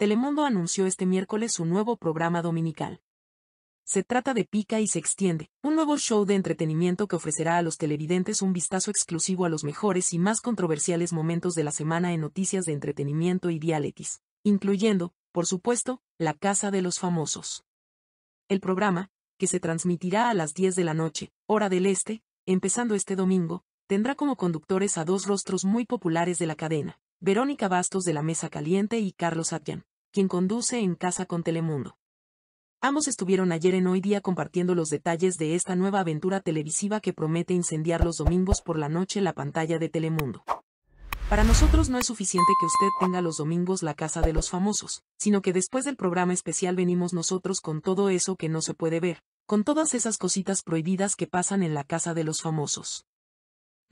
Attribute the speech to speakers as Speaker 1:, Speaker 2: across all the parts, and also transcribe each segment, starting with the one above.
Speaker 1: Telemundo anunció este miércoles su nuevo programa dominical. Se trata de Pica y se extiende, un nuevo show de entretenimiento que ofrecerá a los televidentes un vistazo exclusivo a los mejores y más controversiales momentos de la semana en noticias de entretenimiento y dialetis, incluyendo, por supuesto, La Casa de los Famosos. El programa, que se transmitirá a las 10 de la noche, hora del este, empezando este domingo, tendrá como conductores a dos rostros muy populares de la cadena, Verónica Bastos de la Mesa Caliente y Carlos Atián, quien conduce en casa con Telemundo. Ambos estuvieron ayer en Hoy Día compartiendo los detalles de esta nueva aventura televisiva que promete incendiar los domingos por la noche la pantalla de Telemundo. Para nosotros no es suficiente que usted tenga los domingos la casa de los famosos, sino que después del programa especial venimos nosotros con todo eso que no se puede ver, con todas esas cositas prohibidas que pasan en la casa de los famosos.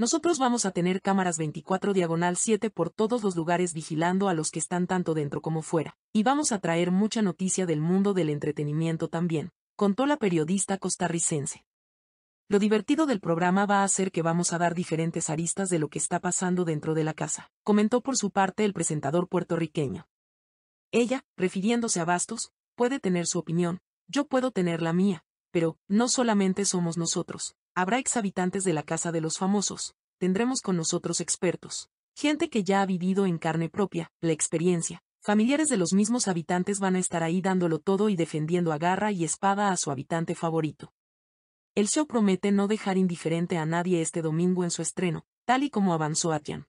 Speaker 1: Nosotros vamos a tener cámaras 24 diagonal 7 por todos los lugares vigilando a los que están tanto dentro como fuera, y vamos a traer mucha noticia del mundo del entretenimiento también, contó la periodista costarricense. Lo divertido del programa va a ser que vamos a dar diferentes aristas de lo que está pasando dentro de la casa, comentó por su parte el presentador puertorriqueño. Ella, refiriéndose a Bastos, puede tener su opinión, yo puedo tener la mía, pero, no solamente somos nosotros, Habrá exhabitantes de la casa de los famosos, tendremos con nosotros expertos, gente que ya ha vivido en carne propia, la experiencia. Familiares de los mismos habitantes van a estar ahí dándolo todo y defendiendo a garra y espada a su habitante favorito. El show promete no dejar indiferente a nadie este domingo en su estreno, tal y como avanzó Atian.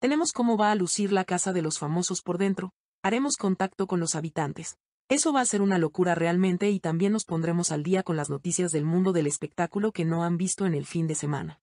Speaker 1: Tenemos cómo va a lucir la casa de los famosos por dentro, haremos contacto con los habitantes, eso va a ser una locura realmente y también nos pondremos al día con las noticias del mundo del espectáculo que no han visto en el fin de semana.